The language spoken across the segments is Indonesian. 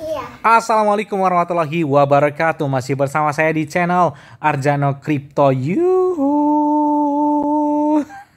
Iya. Assalamualaikum warahmatullahi wabarakatuh Masih bersama saya di channel Arjano Crypto Yuhu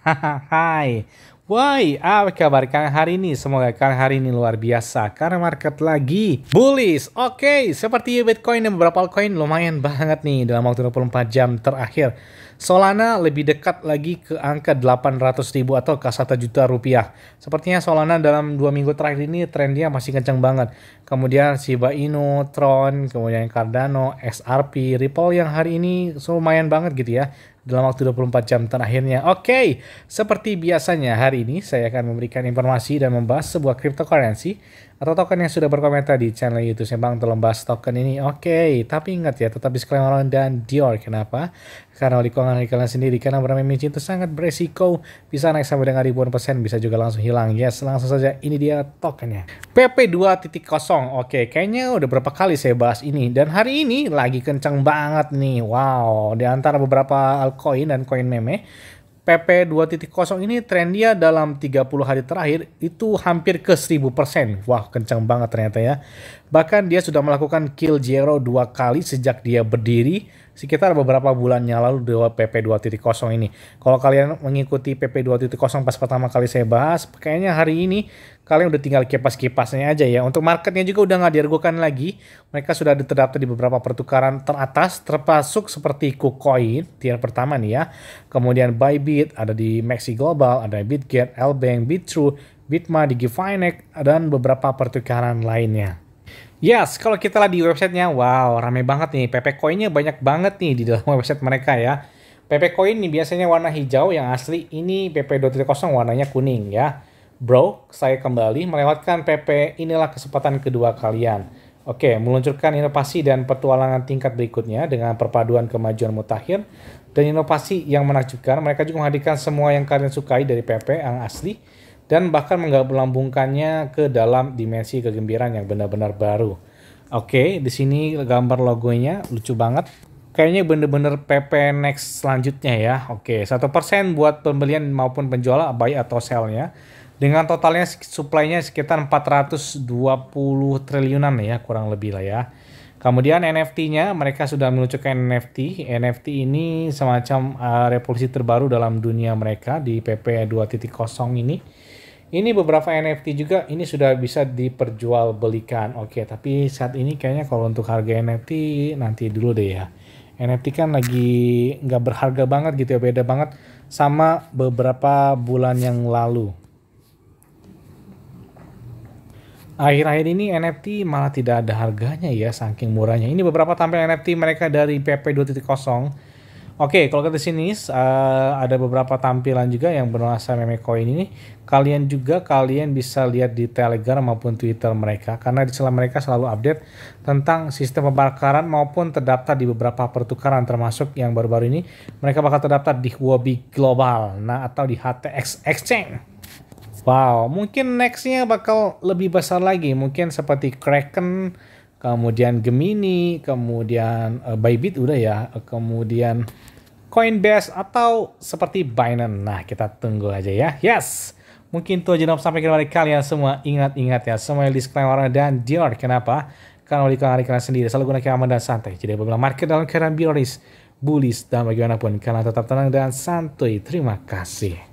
Hai Woi, apa kabar Kang hari ini? Semoga Kang hari ini luar biasa karena market lagi bullish. Oke, okay, seperti Bitcoin dan beberapa koin lumayan banget nih dalam waktu 24 jam terakhir. Solana lebih dekat lagi ke angka 800 ribu atau ke 1 juta rupiah. Sepertinya Solana dalam dua minggu terakhir ini trennya masih kencang banget. Kemudian Shiba Inu, Tron, kemudian Cardano, XRP, Ripple yang hari ini lumayan banget gitu ya dalam waktu 24 jam terakhirnya. Oke, okay, seperti biasanya hari ini saya akan memberikan informasi dan membahas sebuah cryptocurrency atau token yang sudah berkomentar di channel YouTube saya Bang tolong bahas token ini. Oke, okay, tapi ingat ya tetap disclaimer dan Dior. Kenapa? Karena di keuangan kalian sendiri karena bermain itu sangat beresiko bisa naik sampai dengan ribuan persen bisa juga langsung hilang. Yes, langsung saja ini dia tokennya. PP2.0. Oke, okay, kayaknya udah berapa kali saya bahas ini dan hari ini lagi kencang banget nih. Wow, di antara beberapa Koin dan koin Meme, PP 2.0 ini tren dia dalam 30 hari terakhir itu hampir ke 1000%. Wah, kencang banget ternyata ya. Bahkan dia sudah melakukan kill zero dua kali sejak dia berdiri sekitar beberapa bulan yang lalu di PP 2.0 ini. Kalau kalian mengikuti PP 2.0 pas pertama kali saya bahas, kayaknya hari ini kalian udah tinggal kipas-kipasnya aja ya. Untuk marketnya juga udah nggak diragukan lagi. Mereka sudah terdaftar di beberapa pertukaran teratas, termasuk seperti KuCoin, tier pertama nih ya. Kemudian Bybit, ada di Maxi Global, ada Bitget, Lbank, BitTrue, Bitma, DigiFinex, dan beberapa pertukaran lainnya. Yes, kalau kita lihat di websitenya, wow, rame banget nih. PP koinnya banyak banget nih di dalam website mereka ya. PP koin ini biasanya warna hijau yang asli, ini PP230 warnanya kuning ya. Bro, saya kembali melewatkan PP, inilah kesempatan kedua kalian. Oke, meluncurkan inovasi dan petualangan tingkat berikutnya dengan perpaduan kemajuan mutakhir dan inovasi yang menakjubkan. Mereka juga menghadirkan semua yang kalian sukai dari PP yang asli dan bahkan menggabungkannya ke dalam dimensi kegembiraan yang benar-benar baru. Oke, di sini gambar logonya lucu banget. Kayaknya bener-bener PP Next selanjutnya ya. Oke, satu persen buat pembelian maupun penjual buy atau sellnya. Dengan totalnya supply-nya sekitar 420 triliunan ya, kurang lebih lah ya. Kemudian NFT-nya, mereka sudah meluncurkan NFT. NFT ini semacam uh, revolusi terbaru dalam dunia mereka di PP 2.0 ini ini beberapa NFT juga ini sudah bisa diperjualbelikan. Oke, tapi saat ini kayaknya kalau untuk harga NFT nanti dulu deh ya. NFT kan lagi nggak berharga banget gitu ya, beda banget sama beberapa bulan yang lalu. Akhir-akhir ini NFT malah tidak ada harganya ya, saking murahnya. Ini beberapa tampilan NFT mereka dari PP 2.0 Oke, okay, kalau ke sini uh, ada beberapa tampilan juga yang bernuansa meme coin ini. Kalian juga kalian bisa lihat di Telegram maupun Twitter mereka karena di sela mereka selalu update tentang sistem pembakaran maupun terdaftar di beberapa pertukaran termasuk yang baru-baru ini mereka bakal terdaftar di Huobi Global nah atau di HTX Exchange. Wow, mungkin nextnya bakal lebih besar lagi, mungkin seperti Kraken kemudian Gemini, kemudian uh, Bybit udah ya, kemudian Coinbase atau seperti Binance. Nah, kita tunggu aja ya. Yes. Mungkin itu aja sampai kembali kalian semua ingat-ingat ya semua disclaimer dan dealer kenapa? Karena oleh kalian kalian sendiri selalu gunakan aman dan santai. Jadi apabila market dalam keadaan bioris, bullish dan bagaimanapun kalian tetap tenang dan santai. Terima kasih.